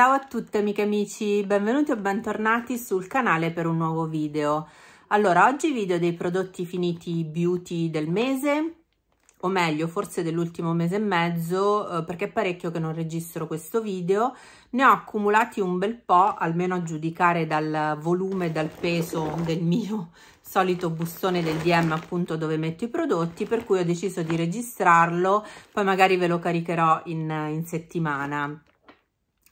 Ciao a tutte amiche e amici, benvenuti o bentornati sul canale per un nuovo video. Allora, oggi video dei prodotti finiti beauty del mese, o meglio forse dell'ultimo mese e mezzo, eh, perché è parecchio che non registro questo video. Ne ho accumulati un bel po', almeno a giudicare dal volume, e dal peso del mio solito bustone del DM appunto dove metto i prodotti, per cui ho deciso di registrarlo, poi magari ve lo caricherò in, in settimana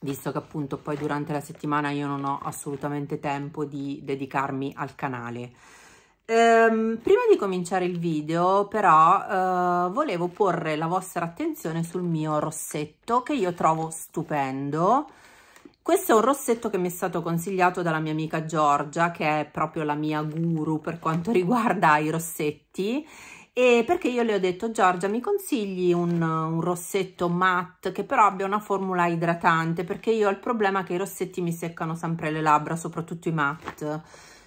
visto che appunto poi durante la settimana io non ho assolutamente tempo di dedicarmi al canale. Ehm, prima di cominciare il video però eh, volevo porre la vostra attenzione sul mio rossetto che io trovo stupendo. Questo è un rossetto che mi è stato consigliato dalla mia amica Giorgia che è proprio la mia guru per quanto riguarda i rossetti e perché io le ho detto Giorgia mi consigli un, un, rossetto matte che però abbia una formula idratante perché io ho il problema che i rossetti mi seccano sempre le labbra soprattutto i matte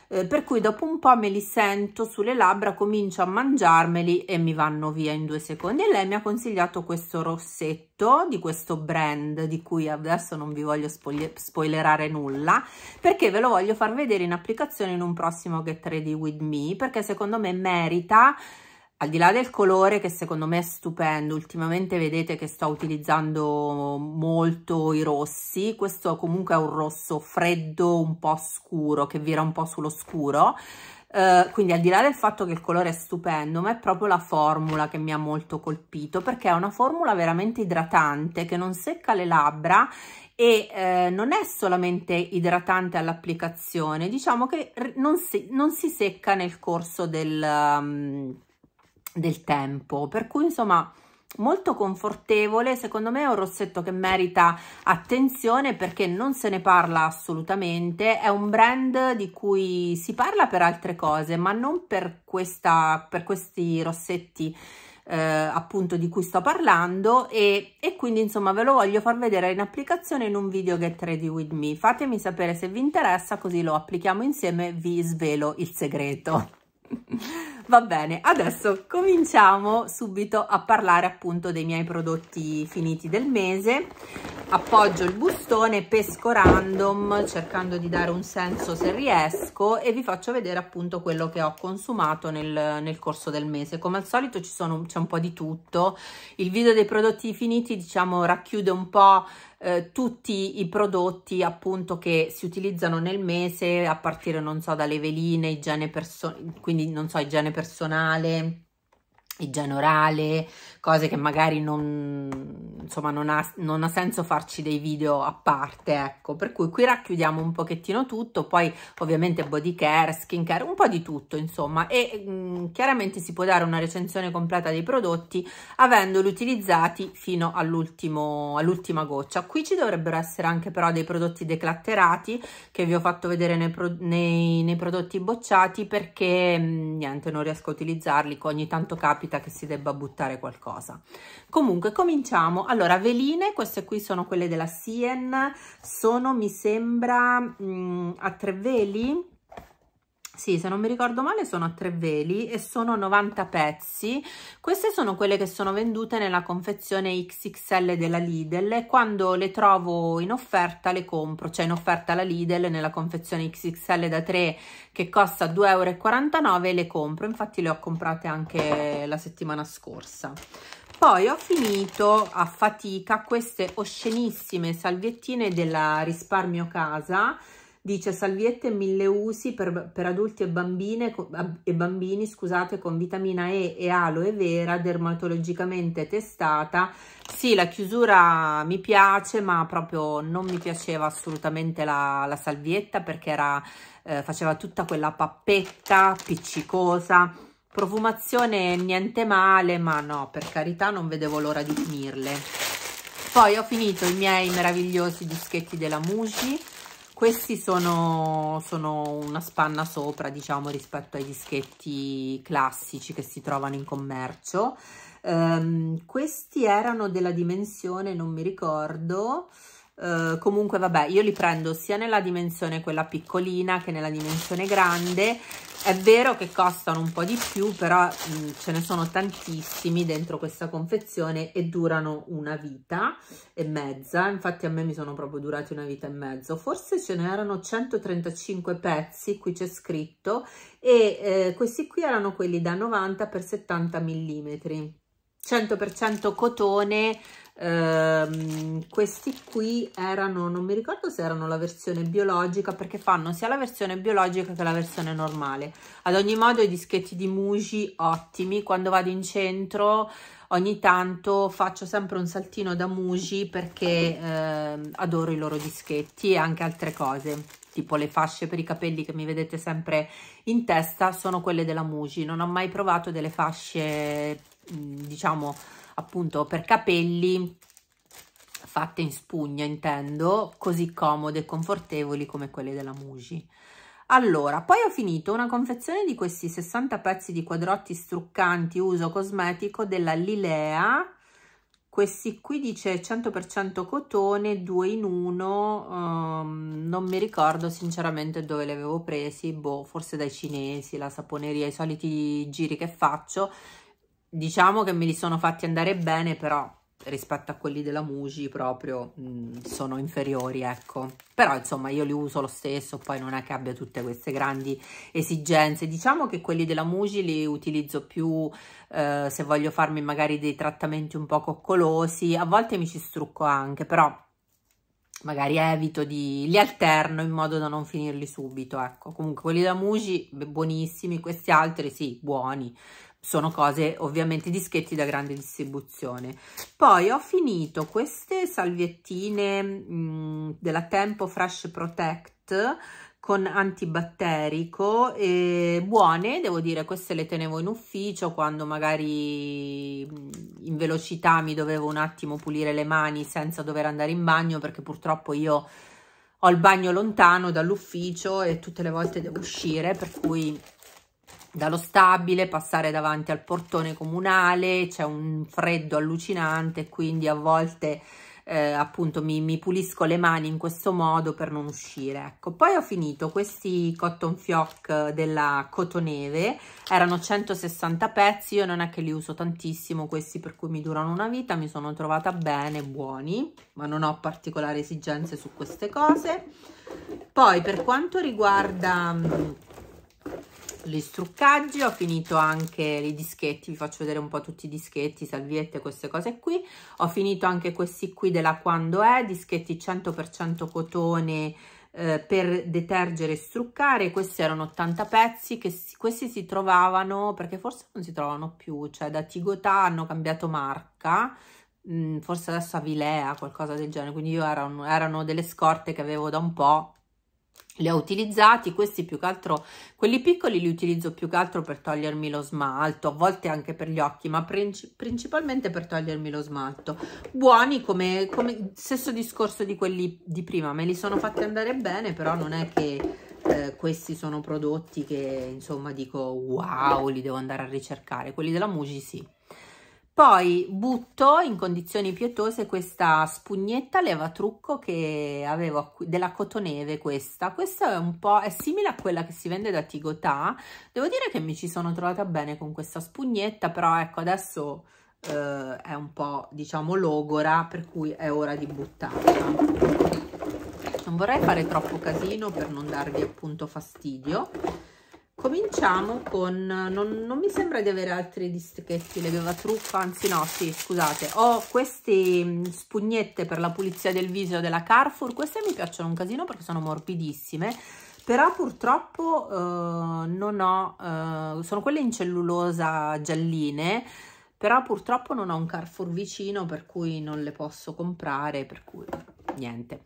eh, per cui dopo un po' me li sento sulle labbra comincio a mangiarmeli e mi vanno via in due secondi e lei mi ha consigliato questo rossetto di questo brand di cui adesso non vi voglio spoilerare nulla perché ve lo voglio far vedere in applicazione in un prossimo Get Ready With Me perché secondo me merita al di là del colore che secondo me è stupendo, ultimamente vedete che sto utilizzando molto i rossi, questo comunque è un rosso freddo un po' scuro, che vira un po' sullo scuro, eh, quindi al di là del fatto che il colore è stupendo, ma è proprio la formula che mi ha molto colpito, perché è una formula veramente idratante, che non secca le labbra e eh, non è solamente idratante all'applicazione, diciamo che non si, non si, secca nel corso del... Um, del tempo per cui insomma molto confortevole secondo me è un rossetto che merita attenzione perché non se ne parla assolutamente è un brand di cui si parla per altre cose ma non per, questa, per questi rossetti eh, appunto di cui sto parlando e, e, quindi insomma ve lo voglio far vedere in applicazione in un video Get Ready With Me fatemi sapere se vi interessa così lo applichiamo insieme vi svelo il segreto Va bene, adesso cominciamo subito a parlare appunto dei miei prodotti finiti del mese. Appoggio il bustone, pesco random, cercando di dare un senso se riesco e vi faccio vedere appunto quello che ho consumato nel, nel corso del mese. Come al solito c'è un po' di tutto. Il video dei prodotti finiti diciamo racchiude un po' Eh, tutti i prodotti appunto che si utilizzano nel mese a partire non so dalle veline, igiene personale, quindi non so igiene personale personale igiene orale, cose che magari non, insomma, non, ha, non, ha, senso farci dei video a parte, ecco, per cui qui racchiudiamo un pochettino tutto, poi ovviamente body care, skin care, un po' di tutto, insomma, e mh, mm, chiaramente si può dare una recensione completa dei prodotti avendoli utilizzati fino all'ultima all goccia. Qui ci dovrebbero essere anche però dei prodotti declatterati che vi ho fatto vedere nei, pro, nei, nei prodotti bocciati perché mh, mm, niente, non riesco a utilizzarli, ogni tanto capita capita che si debba buttare qualcosa. Comunque cominciamo. Allora veline, queste qui sono quelle della Sien, sono mi sembra mh, mm, a tre veli, sì, se non mi ricordo male sono a tre veli e sono 90 pezzi. Queste sono quelle che sono vendute nella confezione XXL della Lidl e quando le trovo in offerta le compro, cioè in offerta la Lidl nella confezione XXL da 3 che costa 2,49 euro le compro, infatti le ho comprate anche la settimana scorsa. Poi ho finito a fatica queste oscenissime salviettine della Risparmio Casa Dice salviette mille usi per, per adulti e, bambine, e bambini scusate, con vitamina E e aloe vera dermatologicamente testata. Sì, la chiusura mi piace, ma proprio non mi piaceva assolutamente la, la salvietta perché era, eh, faceva tutta quella pappetta appiccicosa. Profumazione niente male, ma no, per carità non vedevo l'ora di finirle. Poi ho finito i miei meravigliosi dischetti della Muji questi sono, sono, una spanna sopra diciamo rispetto ai dischetti classici che si trovano in commercio um, questi erano della dimensione non mi ricordo eh, comunque vabbè io li prendo sia nella dimensione quella piccolina che nella dimensione grande è vero che costano un po' di più però mh, mm, ce ne sono tantissimi dentro questa confezione e durano una vita e mezza infatti a me mi sono proprio durati una vita e mezzo forse ce ne erano 135 pezzi qui c'è scritto e eh, questi qui erano quelli da 90 x 70 mm 100% cotone Uh, questi qui erano, non mi ricordo se erano la versione biologica perché fanno sia la versione biologica che la versione normale ad ogni modo i dischetti di Muji ottimi quando vado in centro ogni tanto faccio sempre un saltino da Muji perché uh, adoro i loro dischetti e anche altre cose tipo le fasce per i capelli che mi vedete sempre in testa sono quelle della Muji non ho mai provato delle fasce diciamo appunto per capelli fatte in spugna intendo, così comode e confortevoli come quelle della Muji. Allora, poi ho finito una confezione di questi 60 pezzi di quadrotti struccanti uso cosmetico della Lilea, questi qui dice 100% cotone, due in uno, um, non mi ricordo sinceramente dove li avevo presi, boh, forse dai cinesi, la saponeria, i soliti giri che faccio, diciamo che me li sono fatti andare bene, però rispetto a quelli della Muji proprio mh, mm, sono inferiori, ecco. Però insomma io li uso lo stesso, poi non è che abbia tutte queste grandi esigenze. Diciamo che quelli della Muji li utilizzo più eh, se voglio farmi magari dei trattamenti un po' coccolosi, a volte mi ci strucco anche, però magari evito di... li alterno in modo da non finirli subito, ecco. Comunque quelli della Muji, buonissimi, questi altri sì, buoni, sono cose ovviamente dischetti da grande distribuzione poi ho finito queste salviettine mh, mm, della Tempo Fresh Protect con antibatterico e buone devo dire queste le tenevo in ufficio quando magari mm, in velocità mi dovevo un attimo pulire le mani senza dover andare in bagno perché purtroppo io ho il bagno lontano dall'ufficio e tutte le volte devo uscire per cui dallo stabile, passare davanti al portone comunale, c'è un freddo allucinante, quindi a volte eh, appunto mi, mi, pulisco le mani in questo modo per non uscire. Ecco, poi ho finito questi cotton fioc della Cotoneve, erano 160 pezzi, io non è che li uso tantissimo questi per cui mi durano una vita, mi sono trovata bene, buoni, ma non ho particolari esigenze su queste cose. Poi per quanto riguarda mm, gli struccaggi, ho finito anche i dischetti, vi faccio vedere un po' tutti i dischetti, salviette, queste cose qui. Ho finito anche questi qui della Quando è, dischetti 100% cotone eh, per detergere e struccare, questi erano 80 pezzi, che si, questi si trovavano, perché forse non si trovano più, cioè da Tigotà hanno cambiato marca, mh, mm, forse adesso a Vilea, qualcosa del genere, quindi io erano, erano delle scorte che avevo da un po', li ho utilizzati, questi più che altro, quelli piccoli li utilizzo più che altro per togliermi lo smalto, a volte anche per gli occhi, ma princip principalmente per togliermi lo smalto. Buoni come, come, stesso discorso di quelli di prima, me li sono fatti andare bene, però non è che eh, questi sono prodotti che insomma dico wow, li devo andare a ricercare, quelli della Muji sì. Poi butto in condizioni pietose questa spugnetta levatrucco che avevo della Cotoneve questa. Questa è un po' è simile a quella che si vende da Tigotà. Devo dire che mi ci sono trovata bene con questa spugnetta, però ecco adesso eh, è un po' diciamo logora, per cui è ora di buttarla. Non vorrei fare troppo casino per non darvi appunto fastidio Cominciamo con, non, non, mi sembra di avere altri distretti, le beva truffa, anzi no, sì, scusate, ho queste mm, spugnette per la pulizia del viso della Carrefour, queste mi piacciono un casino perché sono morbidissime, però purtroppo eh, non ho, eh, sono quelle in cellulosa gialline, però purtroppo non ho un Carrefour vicino per cui non le posso comprare, per cui niente.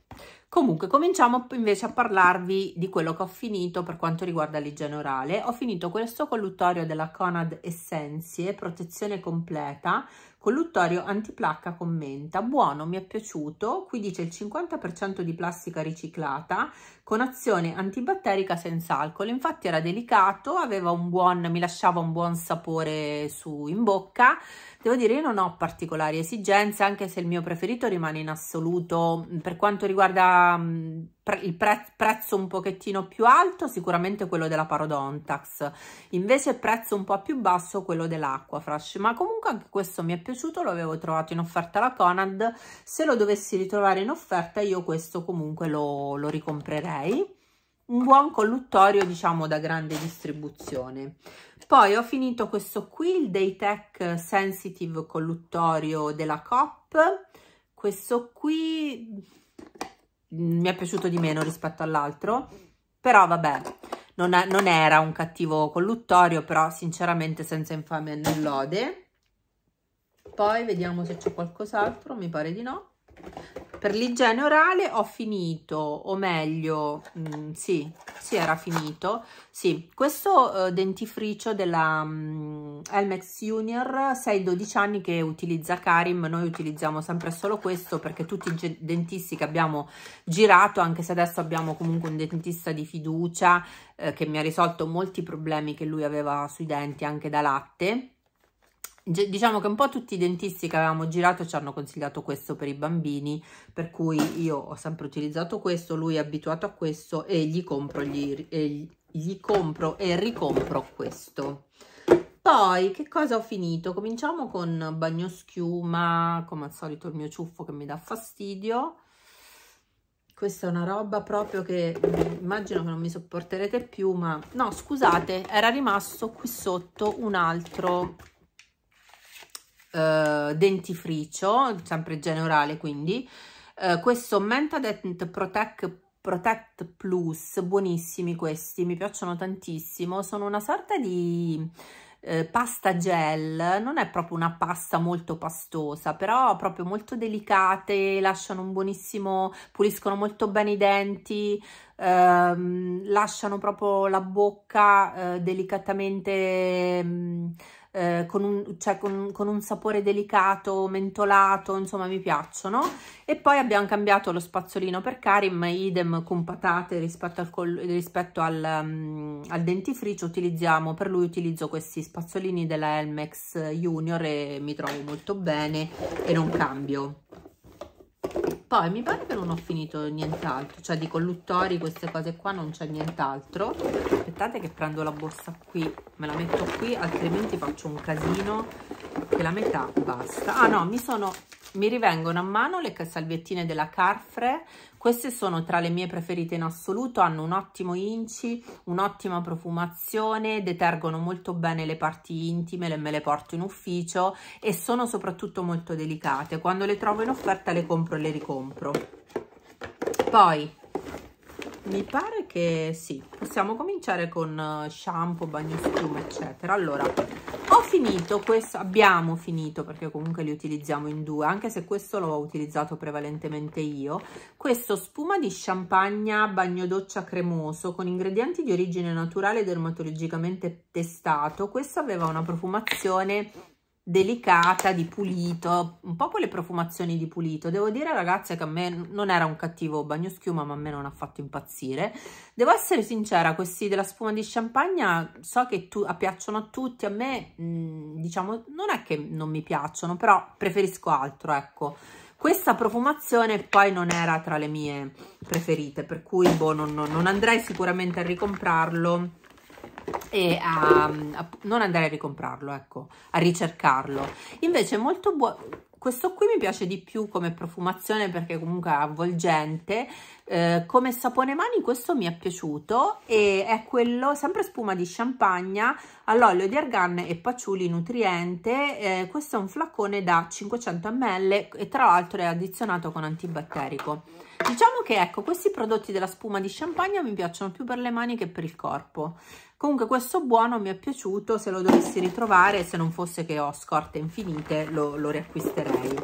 Comunque cominciamo invece a parlarvi di quello che ho finito per quanto riguarda l'igiene orale. Ho finito questo colluttorio della Conad Essenzie, protezione completa, Colluttorio Antiplacca commenta, buono, mi è piaciuto, qui dice il 50% di plastica riciclata con azione antibatterica senza alcol, infatti era delicato, aveva un buon, mi lasciava un buon sapore su, in bocca, devo dire io non ho particolari esigenze anche se il mio preferito rimane in assoluto per quanto riguarda... Mh, pre il pre prezzo un pochettino più alto sicuramente quello della Parodontax, invece prezzo un po' più basso quello dell'Aquafresh, ma comunque anche questo mi è piaciuto, lo avevo trovato in offerta alla Conad, se lo dovessi ritrovare in offerta io questo comunque lo, lo ricomprerei un buon colluttorio diciamo da grande distribuzione poi ho finito questo qui il Daytech Sensitive colluttorio della COP questo qui mi è piaciuto di meno rispetto all'altro, però vabbè, non, è, non, era un cattivo colluttorio, però sinceramente senza infame né lode. Poi vediamo se c'è qualcos'altro, mi pare di no per l'igiene orale ho finito, o meglio, mh, mm, sì, sì, era finito. Sì, questo eh, dentifricio della mh, mm, Elmex Junior 6-12 anni che utilizza Karim, noi utilizziamo sempre solo questo perché tutti i dentisti che abbiamo girato, anche se adesso abbiamo comunque un dentista di fiducia eh, che mi ha risolto molti problemi che lui aveva sui denti anche da latte, diciamo che un po' tutti i dentisti che avevamo girato ci hanno consigliato questo per i bambini per cui io ho sempre utilizzato questo lui è abituato a questo e gli compro, gli, e, gli compro e ricompro questo poi che cosa ho finito cominciamo con bagnoschiuma, come al solito il mio ciuffo che mi dà fastidio questa è una roba proprio che immagino che non mi sopporterete più ma no scusate era rimasto qui sotto un altro eh, dentifricio, sempre generale quindi, eh, questo Menta Dent Protect, Protect Plus, buonissimi questi, mi piacciono tantissimo, sono una sorta di eh, pasta gel, non è proprio una pasta molto pastosa, però proprio molto delicate, lasciano un buonissimo, puliscono molto bene i denti, ehm, lasciano proprio la bocca eh, delicatamente... Ehm, eh, con, un, cioè con, con, un, sapore delicato, mentolato, insomma mi piacciono. E poi abbiamo cambiato lo spazzolino per Karim, idem con patate rispetto al, rispetto al, um, al dentifricio, utilizziamo, per lui utilizzo questi spazzolini della Elmex Junior e mi trovo molto bene e non cambio poi mi pare che non ho finito nient'altro cioè di colluttori queste cose qua non c'è nient'altro aspettate che prendo la borsa qui me la metto qui altrimenti faccio un casino che la metà basta ah no mi sono mi rivengono a mano le salviettine della Carfre queste sono tra le mie preferite in assoluto hanno un ottimo inci un'ottima profumazione detergono molto bene le parti intime le me le porto in ufficio e sono soprattutto molto delicate quando le trovo in offerta le compro e le ricompro poi mi pare che sì, possiamo cominciare con eh, shampoo, bagno bagnoschiuma, eccetera. Allora, ho finito questo, abbiamo finito perché comunque li utilizziamo in due, anche se questo l'ho utilizzato prevalentemente io. Questo spuma di champagne bagnodoccia cremoso con ingredienti di origine naturale dermatologicamente testato. Questo aveva una profumazione delicata di pulito, un po' quelle profumazioni di pulito. Devo dire ragazze che a me non era un cattivo bagno schiuma, ma a me non ha fatto impazzire. Devo essere sincera, questi della spuma di champagne so che tu, a piacciono a tutti, a me mh, mhmm, diciamo non è che non mi piacciono, però preferisco altro, ecco. Questa profumazione poi non era tra le mie preferite, per cui boh, non, non andrei sicuramente a ricomprarlo e a, a non andare a ricomprarlo, ecco, a ricercarlo. Invece è molto buono questo qui mi piace di più come profumazione perché comunque è avvolgente eh, come sapone mani questo mi è piaciuto e è quello sempre spuma di champagne all'olio di argan e paciuli nutriente eh, questo è un flaccone da 500 ml e tra l'altro è addizionato con antibatterico diciamo che ecco questi prodotti della spuma di champagne mi piacciono più per le mani che per il corpo comunque questo buono mi è piaciuto se lo dovessi ritrovare se non fosse che ho scorte infinite lo, lo riacquisterei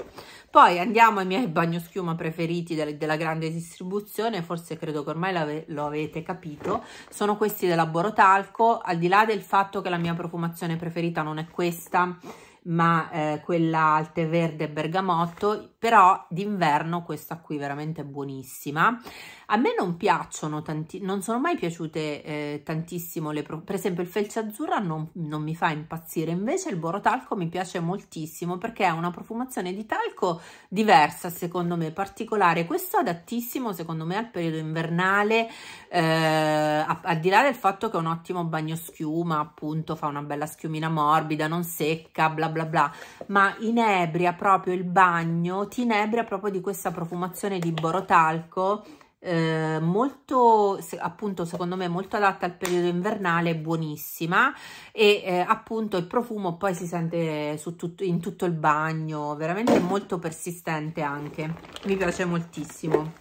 poi andiamo ai miei bagnoschiuma preferiti della, della grande distribuzione forse credo che ormai lo avete capito sono questi della Borotalco al di là del fatto che la mia profumazione preferita non è questa ma eh, quella al verde bergamotto però d'inverno questa qui veramente è buonissima. A me non piacciono tanti, non sono mai piaciute eh, tantissimo le per esempio il felce azzurra non, non, mi fa impazzire, invece il borotalco mi piace moltissimo perché ha una profumazione di talco diversa secondo me, particolare, questo è adattissimo secondo me al periodo invernale, eh, al di là del fatto che è un ottimo bagno schiuma, appunto fa una bella schiumina morbida, non secca, bla bla bla, ma inebria proprio il bagno ti proprio di questa profumazione di borotalco eh, molto appunto secondo me molto adatta al periodo invernale buonissima e eh, appunto il profumo poi si sente su tutto, in tutto il bagno veramente molto persistente anche mi piace moltissimo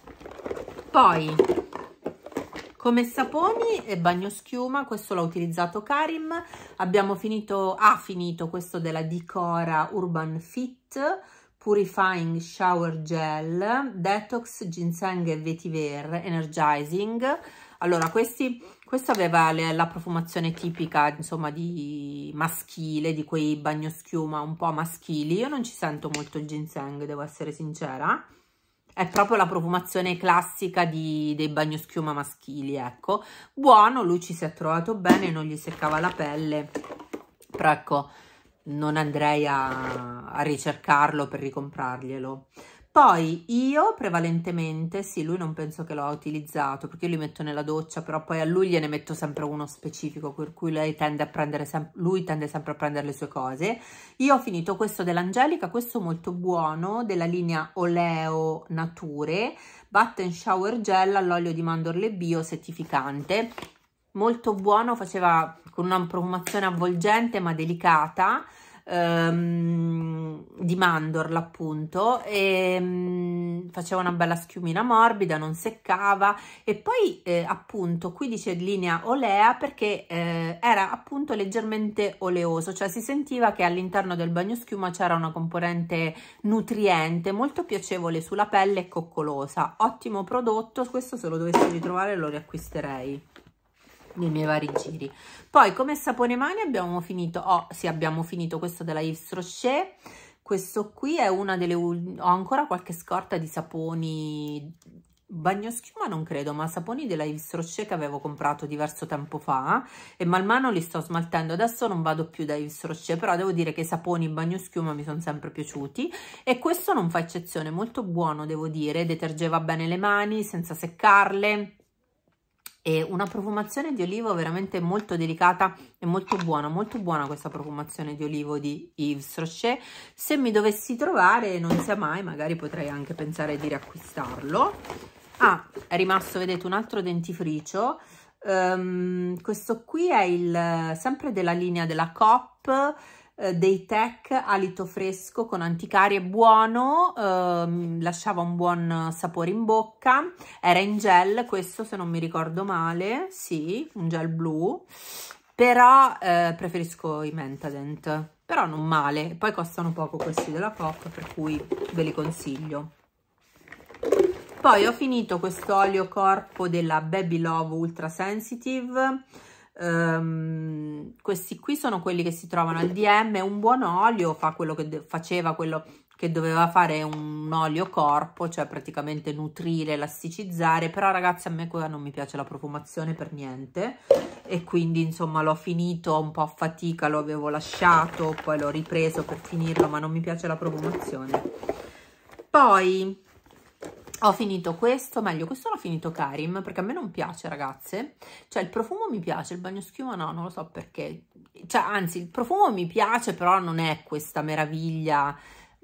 poi come saponi e bagno schiuma questo l'ha utilizzato Karim abbiamo finito ha finito questo della Dicora Urban Fit Purifying Shower Gel, Detox Ginseng e Vetiver Energizing. Allora, questi, questa aveva le, la profumazione tipica, insomma, di maschile, di quei bagnoschiuma un po' maschili. Io non ci sento molto il ginseng, devo essere sincera. È proprio la profumazione classica di, dei bagnoschiuma maschili, ecco. Buono, lui ci si è trovato bene, non gli seccava la pelle. Però ecco non andrei a, a ricercarlo per ricomprarglielo. Poi io prevalentemente, sì, lui non penso che l'ho utilizzato, perché io li metto nella doccia, però poi a lui gliene metto sempre uno specifico, per cui tende lui tende sempre a prendere le sue cose. Io ho finito questo dell'Angelica, questo molto buono, della linea Oleo Nature, Batten Shower Gel all'olio di mandorle bio settificante, molto buono, faceva con una profumazione avvolgente ma delicata, ehm, di mandorla appunto, e, ehm, mh, faceva una bella schiumina morbida, non seccava e poi eh, appunto qui dice linea olea perché eh, era appunto leggermente oleoso, cioè si sentiva che all'interno del bagno schiuma c'era una componente nutriente, molto piacevole sulla pelle e coccolosa, ottimo prodotto, questo se lo dovessi ritrovare lo riacquisterei nei miei vari giri. Poi come sapone mani abbiamo finito, oh sì abbiamo finito questo della Yves Rocher, questo qui è una delle, ho ancora qualche scorta di saponi bagnoschiuma non credo, ma saponi della Yves Rocher che avevo comprato diverso tempo fa e man mano li sto smaltendo. Adesso non vado più da Yves Rocher, però devo dire che i saponi bagnoschiuma mi sono sempre piaciuti e questo non fa eccezione, molto buono devo dire, detergeva bene le mani senza seccarle e una profumazione di olivo veramente molto delicata e molto buona, molto buona questa profumazione di olivo di Yves Rocher. Se mi dovessi trovare, non sia mai, magari potrei anche pensare di riacquistarlo. Ah, è rimasto, vedete, un altro dentifricio. Um, questo qui è il, sempre della linea della COP, eh, dei Tech alito fresco con anticarie buono, eh, lasciava un buon sapore in bocca, era in gel questo se non mi ricordo male, sì, un gel blu, però eh, preferisco i Mentadent, però non male, poi costano poco questi della Pop per cui ve li consiglio. Poi ho finito questo olio corpo della Baby Love Ultra Sensitive, Um, questi qui sono quelli che si trovano al DM, un buon olio fa quello che faceva, quello che doveva fare un olio corpo, cioè praticamente nutrire, elasticizzare, però ragazzi a me qua non mi piace la profumazione per niente e quindi insomma l'ho finito un po' a fatica, lo avevo lasciato, poi l'ho ripreso per finirlo, ma non mi piace la profumazione. Poi ho finito questo, meglio, questo l'ho finito Karim, perché a me non piace, ragazze. Cioè, il profumo mi piace, il bagno schiuma no, non lo so perché. Cioè, anzi, il profumo mi piace, però non è questa meraviglia.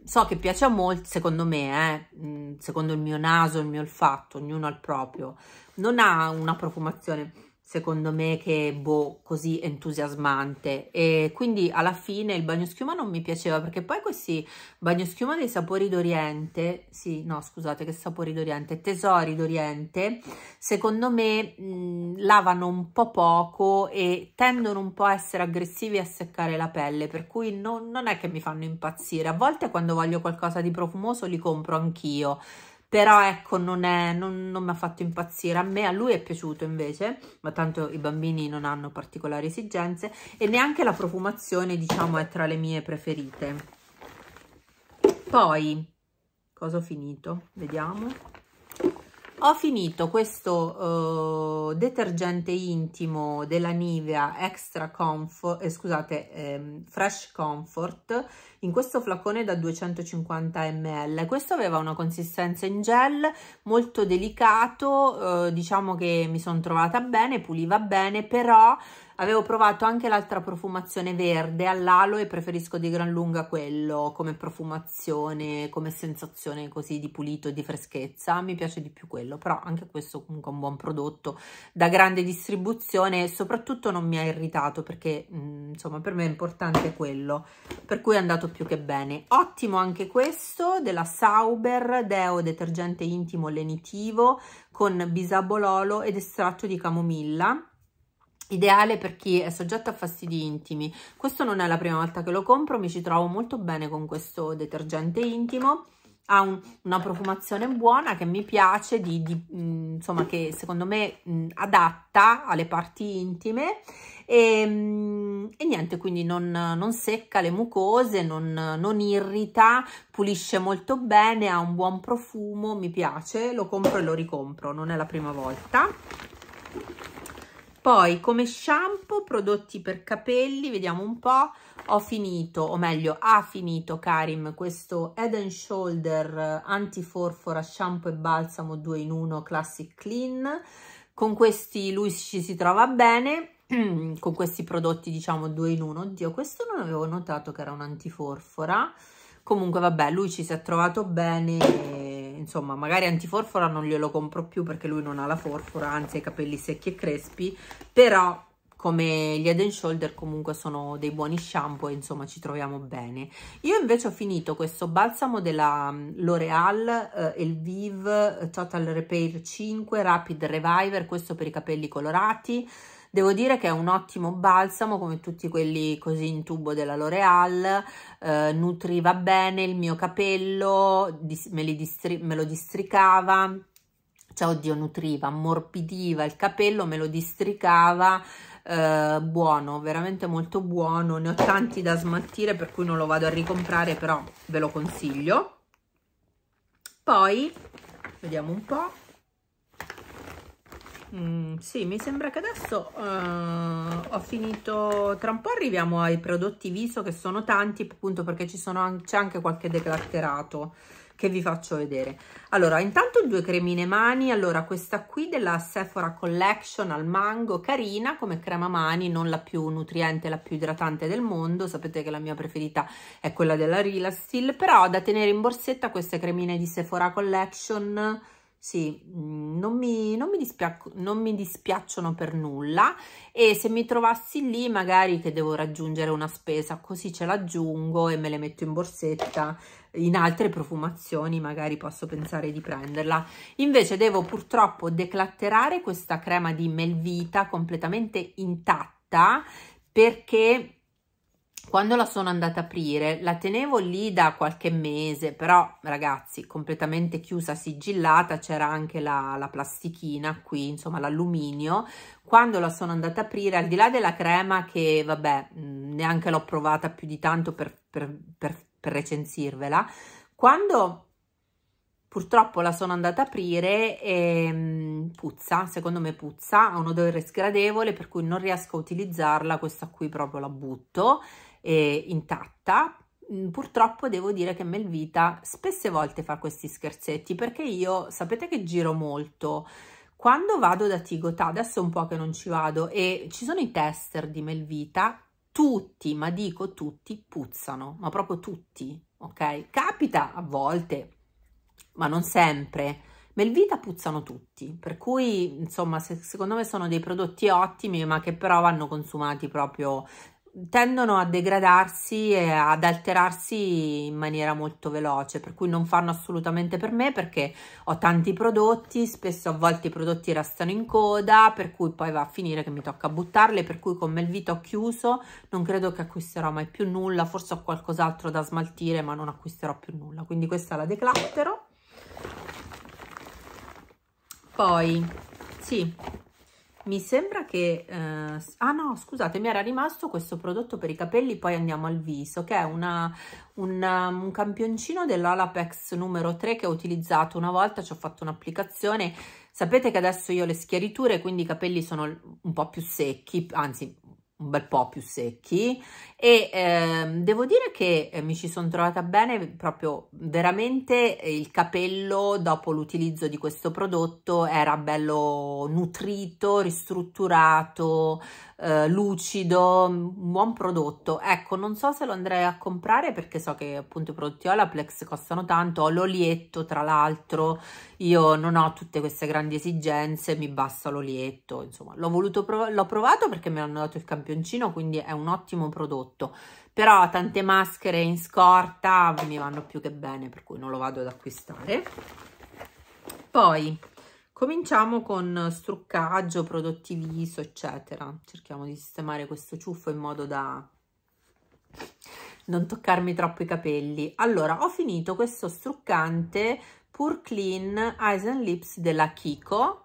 So che piace a molti, secondo me, eh, mm, secondo il mio naso, il mio olfatto, ognuno al proprio. Non ha una profumazione secondo me che boh, così entusiasmante e quindi alla fine il bagno schiuma non mi piaceva perché poi questi bagno schiuma dei sapori d'oriente sì no scusate che sapori d'oriente tesori d'oriente secondo me mh, lavano un po' poco e tendono un po' a essere aggressivi e a seccare la pelle per cui non, non è che mi fanno impazzire a volte quando voglio qualcosa di profumoso li compro anch'io però ecco non, è, non, non mi ha fatto impazzire, a me, a lui è piaciuto invece, ma tanto i bambini non hanno particolari esigenze e neanche la profumazione diciamo è tra le mie preferite. Poi, cosa ho finito? Vediamo ho finito questo eh, detergente intimo della Nivea Extra Comfort, eh, scusate, eh, Fresh Comfort, in questo flacone da 250 ml. Questo aveva una consistenza in gel, molto delicato, eh, diciamo che mi sono trovata bene, puliva bene, però Avevo provato anche l'altra profumazione verde all'aloe, e preferisco di gran lunga quello come profumazione, come sensazione così di pulito e di freschezza. Mi piace di più quello, però anche questo comunque è un buon prodotto da grande distribuzione e soprattutto non mi ha irritato perché mm, insomma per me è importante quello, per cui è andato più che bene. Ottimo anche questo della Sauber Deo detergente intimo lenitivo con bisabololo ed estratto di camomilla Ideale per chi è soggetto a fastidi intimi. Questo non è la prima volta che lo compro, mi ci trovo molto bene con questo detergente intimo. Ha un, una profumazione buona che mi piace, di, di, mm, insomma che secondo me mh, mm, adatta alle parti intime e, mm, e niente, quindi non, non, secca le mucose, non, non irrita, pulisce molto bene, ha un buon profumo, mi piace, lo compro e lo ricompro, non è la prima volta. Poi come shampoo, prodotti per capelli, vediamo un po', ho finito, o meglio ha finito Karim, questo Head Shoulder antiforfora shampoo e balsamo 2 in 1 Classic Clean, con questi lui ci si trova bene, con questi prodotti diciamo 2 in 1, oddio questo non avevo notato che era un antiforfora, comunque vabbè lui ci si è trovato bene insomma magari antiforfora non glielo compro più perché lui non ha la forfora, anzi ha i capelli secchi e crespi, però come gli Head Shoulder comunque sono dei buoni shampoo e insomma ci troviamo bene. Io invece ho finito questo balsamo della mm, L'Oreal eh, Elvive eh, Total Repair 5 Rapid Reviver, questo per i capelli colorati, Devo dire che è un ottimo balsamo come tutti quelli così in tubo della L'Oreal, eh, nutriva bene il mio capello, me, distri me lo districava, cioè oddio nutriva, ammorbidiva il capello, me lo districava, eh, buono, veramente molto buono, ne ho tanti da smaltire per cui non lo vado a ricomprare però ve lo consiglio. Poi, vediamo un po', Mm, sì, mi sembra che adesso uh, ho finito, tra un po' arriviamo ai prodotti viso che sono tanti appunto perché c'è anche, qualche declatterato che vi faccio vedere. Allora, intanto due cremine mani, allora questa qui della Sephora Collection al mango, carina come crema mani, non la più nutriente, la più idratante del mondo, sapete che la mia preferita è quella della Real Steel, però da tenere in borsetta queste cremine di Sephora Collection sì, mm, non mi, non, mi non mi dispiacciono per nulla e se mi trovassi lì magari che devo raggiungere una spesa così ce l'aggiungo e me le metto in borsetta in altre profumazioni magari posso pensare di prenderla invece devo purtroppo declatterare questa crema di Melvita completamente intatta perché quando la sono andata a aprire la tenevo lì da qualche mese però ragazzi completamente chiusa sigillata c'era anche la, la, plastichina qui insomma l'alluminio quando la sono andata a aprire al di là della crema che vabbè neanche l'ho provata più di tanto per, per, per, per recensirvela quando purtroppo la sono andata a aprire e ehm, puzza, secondo me puzza, ha un odore sgradevole per cui non riesco a utilizzarla, questa qui proprio la butto eh, intatta mm, purtroppo devo dire che Melvita spesse volte fa questi scherzetti perché io sapete che giro molto quando vado da Tigotà adesso un po' che non ci vado e ci sono i tester di Melvita tutti ma dico tutti puzzano ma proprio tutti ok capita a volte ma non sempre Melvita puzzano tutti per cui insomma se, secondo me sono dei prodotti ottimi ma che però vanno consumati proprio tendono a degradarsi e ad alterarsi in maniera molto veloce, per cui non fanno assolutamente per me perché ho tanti prodotti, spesso a volte i prodotti restano in coda, per cui poi va a finire che mi tocca buttarli, per cui con Melvita ho chiuso, non credo che acquisterò mai più nulla, forse ho qualcos'altro da smaltire ma non acquisterò più nulla, quindi questa la declatterò. Poi, sì, mi sembra che eh, ah no scusate mi era rimasto questo prodotto per i capelli poi andiamo al viso che è una, una, um, un campioncino dell'Alapex numero 3 che ho utilizzato una volta ci ho fatto un'applicazione sapete che adesso io ho le schiariture quindi i capelli sono un po' più secchi anzi un bel po' più secchi e ehm, devo dire che eh, mi ci sono trovata bene proprio veramente eh, il capello dopo l'utilizzo di questo prodotto era bello nutrito, ristrutturato, eh, lucido, un buon prodotto. Ecco, non so se lo andrei a comprare perché so che appunto i prodotti Olaplex costano tanto, ho l'olietto tra l'altro, io non ho tutte queste grandi esigenze, mi basta l'olietto, insomma, l'ho voluto prov l'ho provato perché mi hanno dato il campioncino, quindi è un ottimo prodotto. Però tante maschere in scorta mi vanno più che bene, per cui non lo vado ad acquistare. Poi Cominciamo con struccaggio, prodotti viso, eccetera. Cerchiamo di sistemare questo ciuffo in modo da non toccarmi troppo i capelli. Allora, ho finito questo struccante Pure Clean Eyes and Lips della Kiko.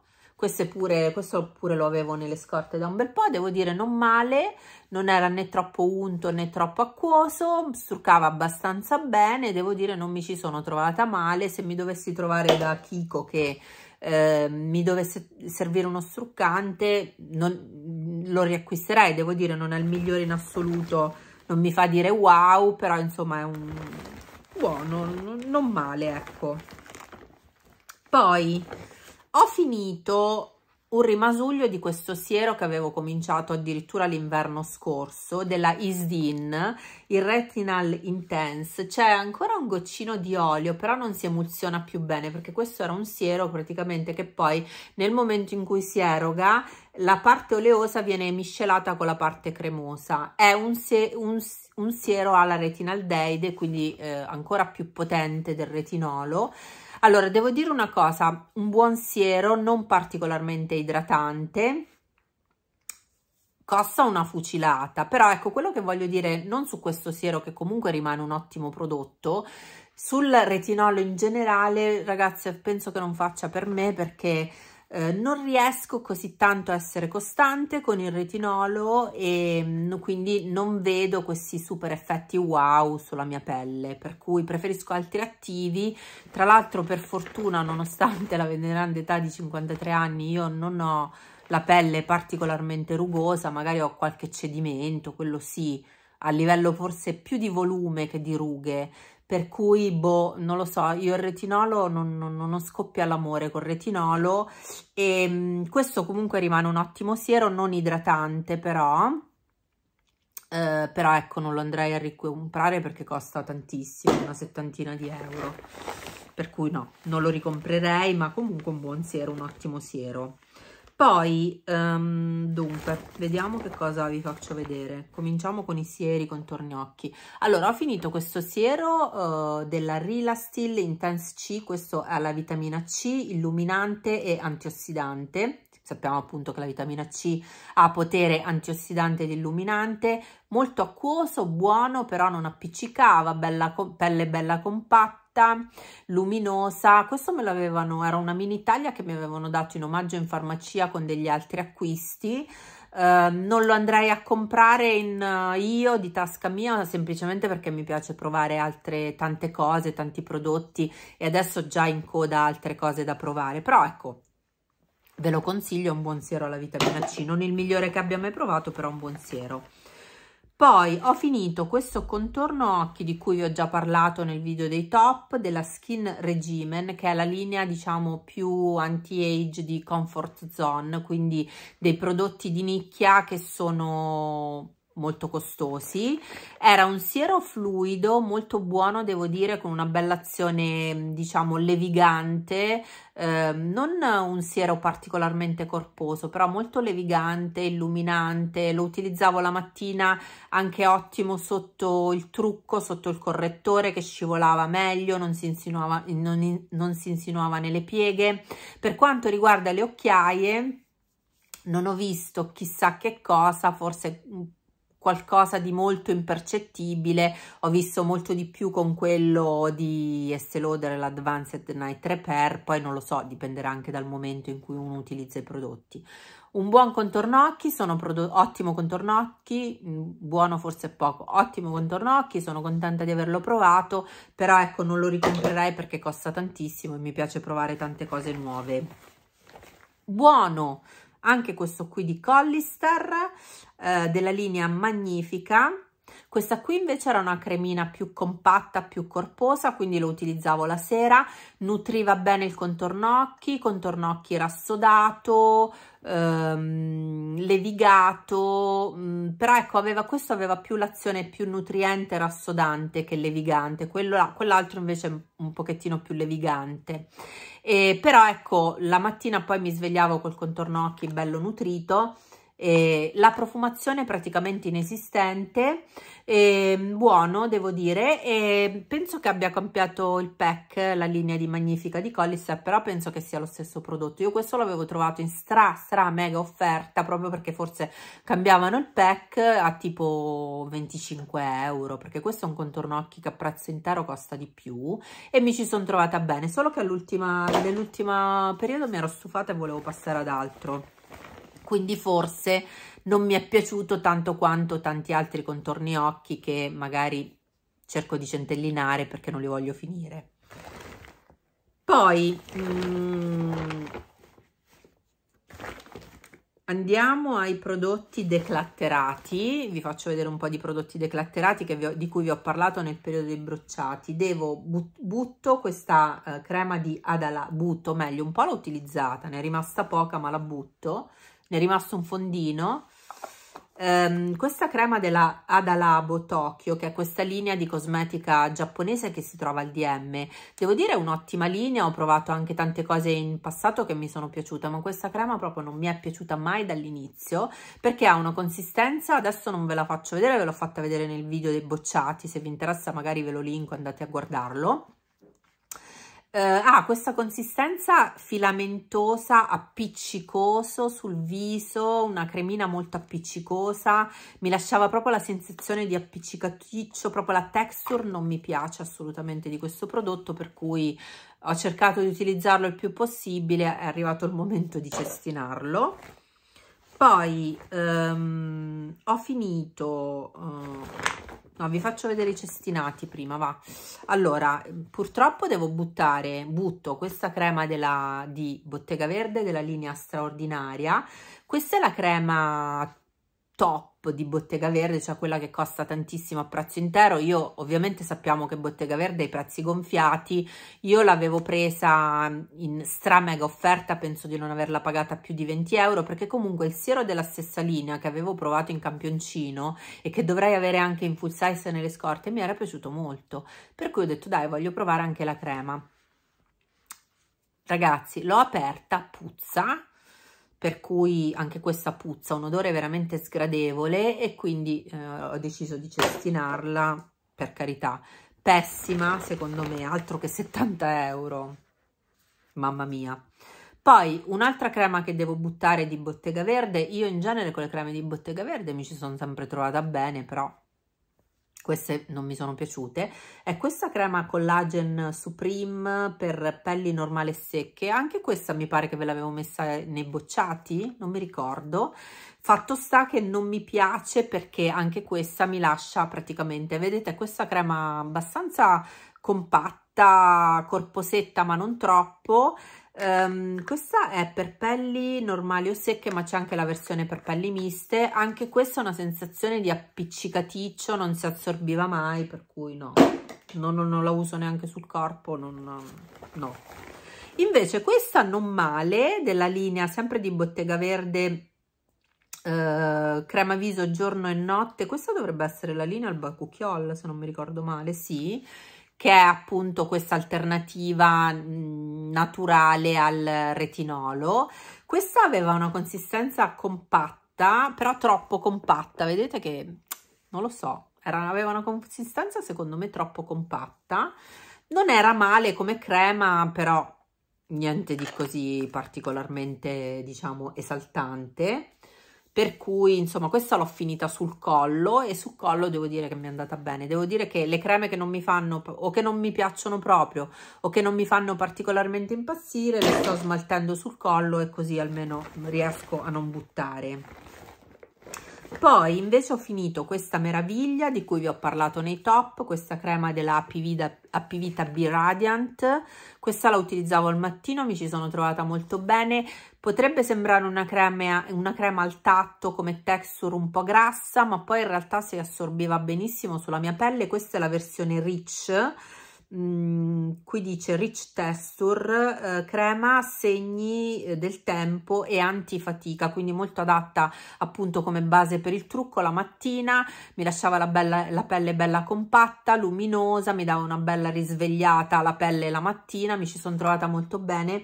Pure, questo pure lo avevo nelle scorte da un bel po', devo dire non male, non era né troppo unto né troppo acquoso, struccava abbastanza bene, devo dire non mi ci sono trovata male, se mi dovessi trovare da Kiko che Ehm, mi dovesse servire uno struccante non, lo riacquisterei, devo dire non è il migliore in assoluto, non mi fa dire wow, però insomma è un buono, non male ecco. Poi ho finito un rimasuglio di questo siero che avevo cominciato addirittura l'inverno scorso, della Isdin, il Retinal Intense. C'è ancora un goccino di olio, però non si emulsiona più bene, perché questo era un siero praticamente che poi nel momento in cui si eroga la parte oleosa viene miscelata con la parte cremosa. È un, se un, un siero alla retinaldeide, quindi eh, ancora più potente del retinolo, allora, devo dire una cosa, un buon siero non particolarmente idratante, costa una fucilata, però ecco quello che voglio dire non su questo siero che comunque rimane un ottimo prodotto, sul retinolo in generale ragazzi penso che non faccia per me perché eh, non riesco così tanto a essere costante con il retinolo e mm, quindi non vedo questi super effetti wow sulla mia pelle per cui preferisco altri attivi tra l'altro per fortuna nonostante la veneranda età di 53 anni io non ho la pelle particolarmente rugosa magari ho qualche cedimento quello sì a livello forse più di volume che di rughe per cui, boh, non lo so, io il retinolo non, non, non scoppia l'amore col retinolo e ehm, mh, questo comunque rimane un ottimo siero, non idratante però, eh, però ecco non lo andrei a ricomprare perché costa tantissimo, una settantina di euro, per cui no, non lo ricomprerei, ma comunque un buon siero, un ottimo siero. Poi, um, dunque, vediamo che cosa vi faccio vedere. Cominciamo con i sieri contorni occhi. Allora, ho finito questo siero uh, della Rilastil Intense C, questo ha la vitamina C, illuminante e antiossidante. Sappiamo appunto che la vitamina C ha potere antiossidante ed illuminante, molto acquoso, buono, però non appiccicava, bella, pelle bella compatta piatta, luminosa, questo me l'avevano, era una mini taglia che mi avevano dato in omaggio in farmacia con degli altri acquisti, Uh, non lo andrei a comprare in, uh, io di tasca mia semplicemente perché mi piace provare altre tante cose, tanti prodotti e adesso già in coda altre cose da provare, però ecco ve lo consiglio, un buon siero alla vitamina C, non il migliore che abbia mai provato però un buon siero poi ho finito questo contorno occhi di cui vi ho già parlato nel video dei top della Skin Regimen che è la linea diciamo più anti-age di Comfort Zone quindi dei prodotti di nicchia che sono molto costosi. Era un siero fluido, molto buono, devo dire, con una bella azione, diciamo, levigante, eh, non un siero particolarmente corposo, però molto levigante, illuminante. Lo utilizzavo la mattina anche ottimo sotto il trucco, sotto il correttore che scivolava meglio, non si insinuava, non in, non si insinuava nelle pieghe. Per quanto riguarda le occhiaie, non ho visto chissà che cosa, forse qualcosa di molto impercettibile, ho visto molto di più con quello di Estée Lauder, l'Advanced Night Repair, poi non lo so, dipenderà anche dal momento in cui uno utilizza i prodotti. Un buon contorno occhi, sono ottimo contorno occhi, mm, buono forse poco, ottimo contorno occhi, sono contenta di averlo provato, però ecco non lo ricomprerei perché costa tantissimo e mi piace provare tante cose nuove. Buono! anche questo qui di Collister eh, della linea Magnifica questa qui invece era una cremina più compatta, più corposa, quindi lo utilizzavo la sera, nutriva bene il contorno occhi, contorno occhi rassodato, ehm, levigato, mm, però ecco aveva, questo aveva più l'azione più nutriente rassodante che levigante, quell'altro invece un pochettino più levigante. E, però ecco la mattina poi mi svegliavo col contorno occhi bello nutrito, eh, la profumazione è praticamente inesistente, eh, buono devo dire, e penso che abbia cambiato il pack, la linea di Magnifica di Collis, però penso che sia lo stesso prodotto. Io questo l'avevo trovato in stra, stra, mega offerta, proprio perché forse cambiavano il pack a tipo 25 euro, perché questo è un contorno occhi che a prezzo intero costa di più, e mi ci sono trovata bene, solo che all'ultima, nell'ultimo periodo mi ero stufata e volevo passare ad altro quindi forse non mi è piaciuto tanto quanto tanti altri contorni occhi che magari cerco di centellinare perché non li voglio finire. Poi mm, andiamo ai prodotti declatterati, vi faccio vedere un po' di prodotti declatterati ho, di cui vi ho parlato nel periodo dei bruciati. Devo, but, butto questa eh, crema di Adala, butto meglio, un po' l'ho utilizzata, ne è rimasta poca ma la butto ne è rimasto un fondino. Um, questa crema della Adalabo Tokyo, che è questa linea di cosmetica giapponese che si trova al DM, devo dire è un'ottima linea, ho provato anche tante cose in passato che mi sono piaciute, ma questa crema proprio non mi è piaciuta mai dall'inizio, perché ha una consistenza, adesso non ve la faccio vedere, ve l'ho fatta vedere nel video dei bocciati, se vi interessa magari ve lo linko, andate a guardarlo eh, ha ah, questa consistenza filamentosa, appiccicoso sul viso, una cremina molto appiccicosa, mi lasciava proprio la sensazione di appiccicaticcio, proprio la texture non mi piace assolutamente di questo prodotto, per cui ho cercato di utilizzarlo il più possibile, è arrivato il momento di cestinarlo. Poi um, ho finito... Uh, No, vi faccio vedere i cestinati prima, va. Allora, purtroppo devo buttare, butto questa crema della, di Bottega Verde della linea straordinaria. Questa è la crema top di Bottega Verde, cioè quella che costa tantissimo a prezzo intero. Io ovviamente sappiamo che Bottega Verde ha i prezzi gonfiati, io l'avevo presa in stra mega offerta, penso di non averla pagata più di 20 euro, perché comunque il siero della stessa linea che avevo provato in campioncino e che dovrei avere anche in full size nelle scorte mi era piaciuto molto, per cui ho detto dai voglio provare anche la crema. Ragazzi, l'ho aperta, puzza, per cui anche questa puzza, un odore veramente sgradevole e quindi eh, ho deciso di cestinarla, per carità, pessima secondo me, altro che 70 euro, mamma mia. Poi un'altra crema che devo buttare di Bottega Verde, io in genere con le creme di Bottega Verde mi ci sono sempre trovata bene, però queste non mi sono piaciute, è questa crema collagen Supreme per pelli normali e secche, anche questa mi pare che ve l'avevo messa nei bocciati, non mi ricordo, fatto sta che non mi piace perché anche questa mi lascia praticamente, vedete questa crema abbastanza compatta, corposetta ma non troppo, Um, questa è per pelli normali o secche, ma c'è anche la versione per pelli miste. Anche questa è una sensazione di appiccicaticcio, non si assorbiva mai, per cui no. Non, non, non la uso neanche sul corpo, non, no. Invece questa non male, della linea sempre di Bottega Verde, eh, crema viso giorno e notte. Questa dovrebbe essere la linea al bacucchiol, se non mi ricordo male, Sì che è appunto questa alternativa naturale al retinolo. Questa aveva una consistenza compatta, però troppo compatta, vedete che, non lo so, era, aveva una consistenza secondo me troppo compatta, non era male come crema, però niente di così particolarmente, diciamo, esaltante per cui insomma questa l'ho finita sul collo e sul collo devo dire che mi è andata bene devo dire che le creme che non mi fanno o che non mi piacciono proprio o che non mi fanno particolarmente impazzire le sto smaltendo sul collo e così almeno riesco a non buttare poi invece ho finito questa meraviglia di cui vi ho parlato nei top, questa crema della Apivita, Apivita B Radiant, questa la utilizzavo al mattino, mi ci sono trovata molto bene, potrebbe sembrare una crema, una crema al tatto come texture un po' grassa, ma poi in realtà si assorbiva benissimo sulla mia pelle, questa è la versione rich, Mm, qui dice Rich Texture, eh, crema segni eh, del tempo e antifatica, quindi molto adatta appunto come base per il trucco la mattina, mi lasciava la, bella, la pelle bella compatta, luminosa, mi dava una bella risvegliata la pelle la mattina, mi ci sono trovata molto bene.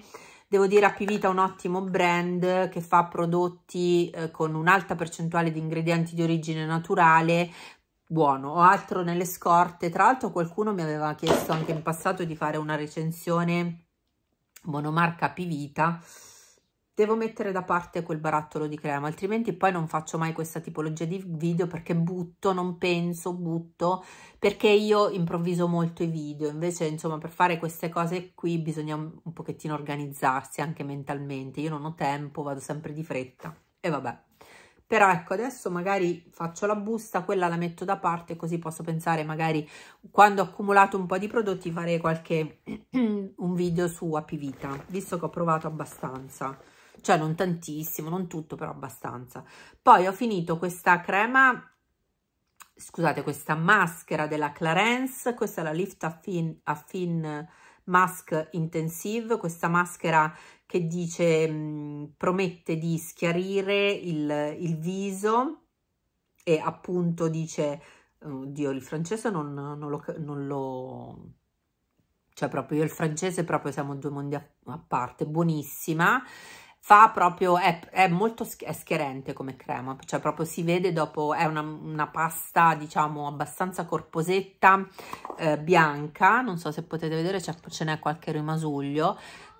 Devo dire a Pivita è un ottimo brand che fa prodotti eh, con un'alta percentuale di ingredienti di origine naturale, buono, ho altro nelle scorte, tra l'altro qualcuno mi aveva chiesto anche in passato di fare una recensione monomarca Pivita, devo mettere da parte quel barattolo di crema, altrimenti poi non faccio mai questa tipologia di video perché butto, non penso, butto, perché io improvviso molto i video, invece insomma per fare queste cose qui bisogna un pochettino organizzarsi anche mentalmente, io non ho tempo, vado sempre di fretta e vabbè però ecco adesso magari faccio la busta quella la metto da parte così posso pensare magari quando ho accumulato un po' di prodotti fare qualche un video su Apivita visto che ho provato abbastanza cioè non tantissimo non tutto però abbastanza poi ho finito questa crema scusate questa maschera della Clarence questa è la Lift Affin, Affin Mask Intensive questa maschera che dice, promette di schiarire il, il, viso e appunto dice, oddio il francese non, non lo, non lo cioè proprio io e il francese proprio siamo due mondi a, a parte, buonissima, fa proprio, è, è molto sch è schierente come crema, cioè proprio si vede dopo, è una, una pasta diciamo abbastanza corposetta, eh, bianca, non so se potete vedere ce n'è qualche rimasuglio,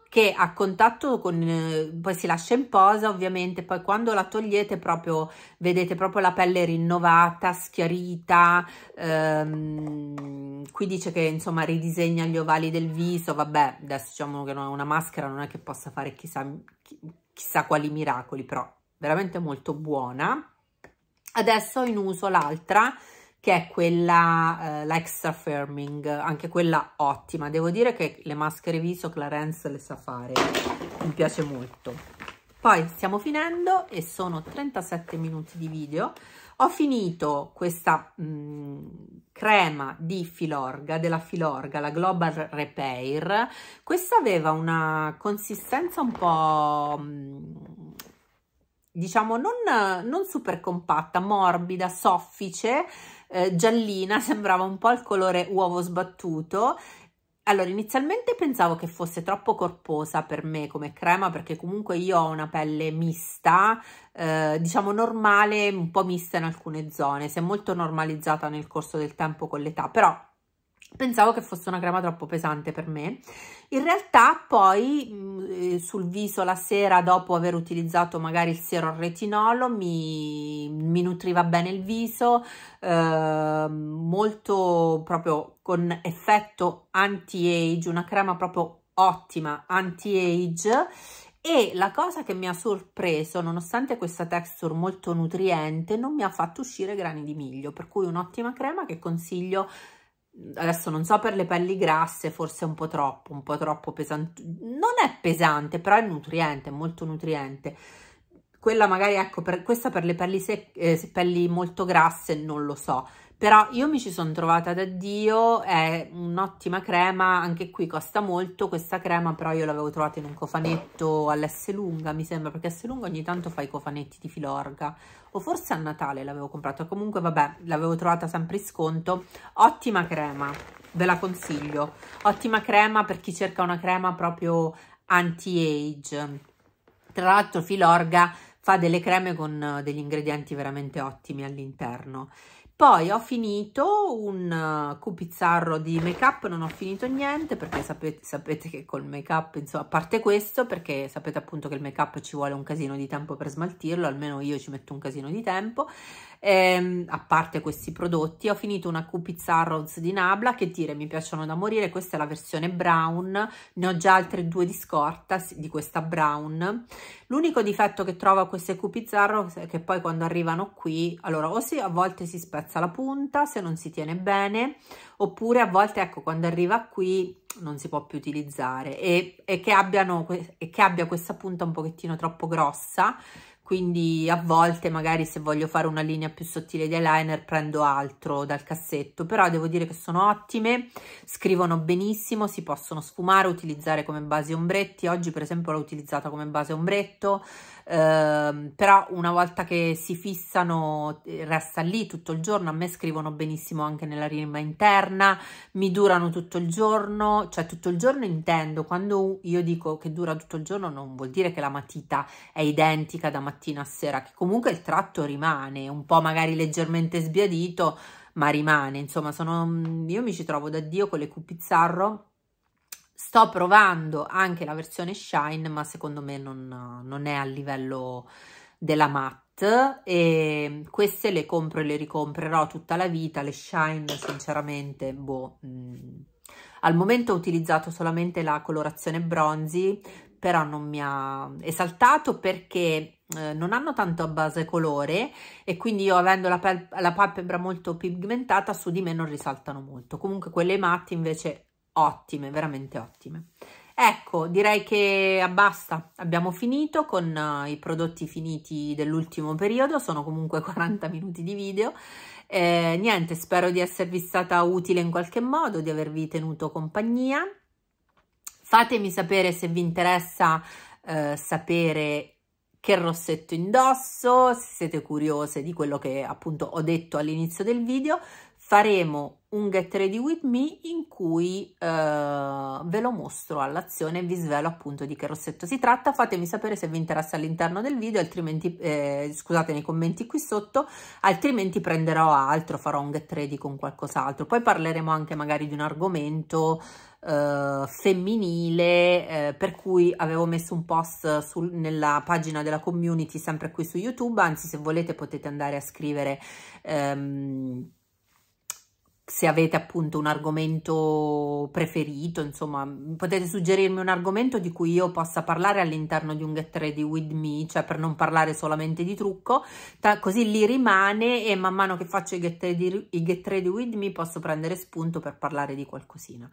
che a contatto con eh, poi si lascia in posa ovviamente poi quando la togliete proprio vedete proprio la pelle rinnovata schiarita ehm, qui dice che insomma ridisegna gli ovali del viso vabbè adesso diciamo che una maschera non è che possa fare chissà, chissà quali miracoli però veramente molto buona adesso in uso l'altra che è quella, eh, la firming, anche quella ottima. Devo dire che le maschere viso Clarence le sa fare, mi piace molto. Poi stiamo finendo e sono 37 minuti di video. Ho finito questa mh, mm, crema di Filorga, della Filorga, la Global Repair. Questa aveva una consistenza un po'... Mh, mm, diciamo non, non super compatta, morbida, soffice, eh, giallina, sembrava un po' il colore uovo sbattuto. Allora, inizialmente pensavo che fosse troppo corposa per me come crema perché comunque io ho una pelle mista, eh, diciamo normale, un po' mista in alcune zone, si è molto normalizzata nel corso del tempo con l'età, però Pensavo che fosse una crema troppo pesante per me. In realtà poi mm, eh, sul viso la sera dopo aver utilizzato magari il siero al retinolo mi, mi nutriva bene il viso, eh, molto proprio con effetto anti-age, una crema proprio ottima anti-age e la cosa che mi ha sorpreso, nonostante questa texture molto nutriente, non mi ha fatto uscire grani di miglio, per cui un'ottima crema che consiglio adesso non so per le pelli grasse, forse un po' troppo, un po' troppo pesante, non è pesante, però è nutriente, è molto nutriente. Quella magari, ecco, per, questa per le pelli, sec, eh, pelli molto grasse non lo so, però io mi ci sono trovata da Dio, è un'ottima crema, anche qui costa molto questa crema, però io l'avevo trovata in un cofanetto all'S lunga, mi sembra, perché S lunga ogni tanto fa i cofanetti di Filorga, o forse a Natale l'avevo comprata, comunque vabbè, l'avevo trovata sempre in sconto, ottima crema, ve la consiglio, ottima crema per chi cerca una crema proprio anti-age, tra l'altro Filorga fa delle creme con eh, degli ingredienti veramente ottimi all'interno. Poi ho finito un eh, cupizzarro di make up, non ho finito niente perché sapete, sapete che col make up, insomma, a parte questo, perché sapete appunto che il make up ci vuole un casino di tempo per smaltirlo, almeno io ci metto un casino di tempo, ehm, a parte questi prodotti. Ho finito una Cupizzarroz di Nabla, che dire, mi piacciono da morire, questa è la versione brown, ne ho già altre due di scorta di questa brown. L'unico difetto che trovo a queste Cupizzarroz è che poi quando arrivano qui, allora o se a volte si spezza la punta, se non si tiene bene, oppure a volte ecco quando arriva qui non si può più utilizzare e, e, che, abbiano, e che abbia questa punta un pochettino troppo grossa quindi a volte magari se voglio fare una linea più sottile di eyeliner prendo altro dal cassetto però devo dire che sono ottime scrivono benissimo si possono sfumare utilizzare come base ombretti oggi per esempio l'ho utilizzata come base ombretto eh, però una volta che si fissano eh, resta lì tutto il giorno a me scrivono benissimo anche nella rima interna mi durano tutto il giorno cioè tutto il giorno intendo quando io dico che dura tutto il giorno non vuol dire che la matita è identica da mattina, mattina a sera, che comunque il tratto rimane, un po' magari leggermente sbiadito, ma rimane. Insomma, sono, mm, io mi ci trovo da Dio con le Q Pizzarro. Sto provando anche la versione Shine, ma secondo me non, non è a livello della matte e queste le compro e le ricomprerò tutta la vita, le Shine sinceramente, boh... Mm. Al momento ho utilizzato solamente la colorazione bronzi, però non mi ha esaltato perché eh, non hanno tanto a base colore e quindi io avendo la, la palpebra molto pigmentata su di me non risaltano molto. Comunque quelle matte invece ottime, veramente ottime. Ecco, direi che ah, basta, abbiamo finito con uh, i prodotti finiti dell'ultimo periodo, sono comunque 40 minuti di video. Eh, niente, spero di esservi stata utile in qualche modo, di avervi tenuto compagnia. Fatemi sapere se vi interessa eh, sapere che rossetto indosso, se siete curiose di quello che appunto ho detto all'inizio del video, faremo un get ready with me in cui eh, ve lo mostro all'azione e vi svelo appunto di che rossetto si tratta fatemi sapere se vi interessa all'interno del video altrimenti eh, scusate nei commenti qui sotto altrimenti prenderò altro farò un get ready con qualcos'altro poi parleremo anche magari di un argomento eh, femminile eh, per cui avevo messo un post sul, nella pagina della community sempre qui su youtube anzi se volete potete andare a scrivere ehm, se avete appunto un argomento preferito, insomma, potete suggerirmi un argomento di cui io possa parlare all'interno di un Get Ready With Me, cioè per non parlare solamente di trucco, così lì rimane e man mano che faccio i get, ready, i get Ready With Me posso prendere spunto per parlare di qualcosina.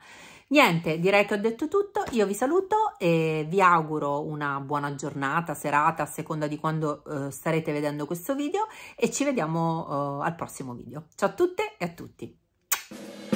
Niente, direi che ho detto tutto, io vi saluto e vi auguro una buona giornata, serata, a seconda di quando eh, starete vedendo questo video e ci vediamo eh, al prossimo video. Ciao a tutte e a tutti! Thank you.